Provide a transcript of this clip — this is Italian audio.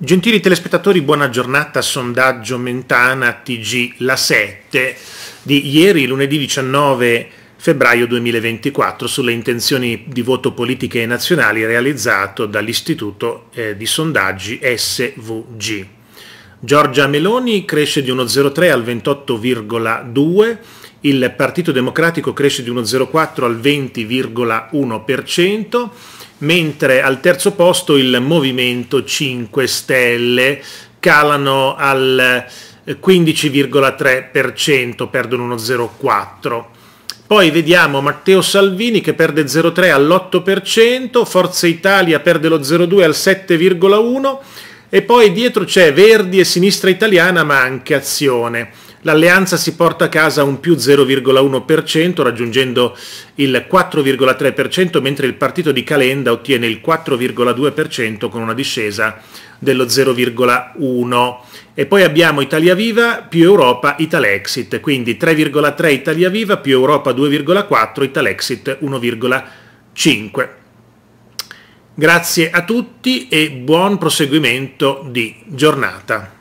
Gentili telespettatori, buona giornata. Sondaggio Mentana TG La 7 di ieri, lunedì 19 febbraio 2024, sulle intenzioni di voto politiche nazionali realizzato dall'Istituto eh, di Sondaggi SVG. Giorgia Meloni cresce di 1,03 al 28,2, il Partito Democratico cresce di 1,04 al 20,1%, mentre al terzo posto il Movimento 5 Stelle calano al 15,3%, eh, perdono uno 0,4%. Poi vediamo Matteo Salvini che perde 0,3 all'8%, Forza Italia perde lo 0,2 al 7,1% e poi dietro c'è Verdi e Sinistra Italiana ma anche Azione. L'alleanza si porta a casa un più 0,1% raggiungendo il 4,3% mentre il partito di Calenda ottiene il 4,2% con una discesa dello 0,1%. E poi abbiamo Italia Viva più Europa Italexit, quindi 3,3 Italia Viva più Europa 2,4 Italexit 1,5. Grazie a tutti e buon proseguimento di giornata.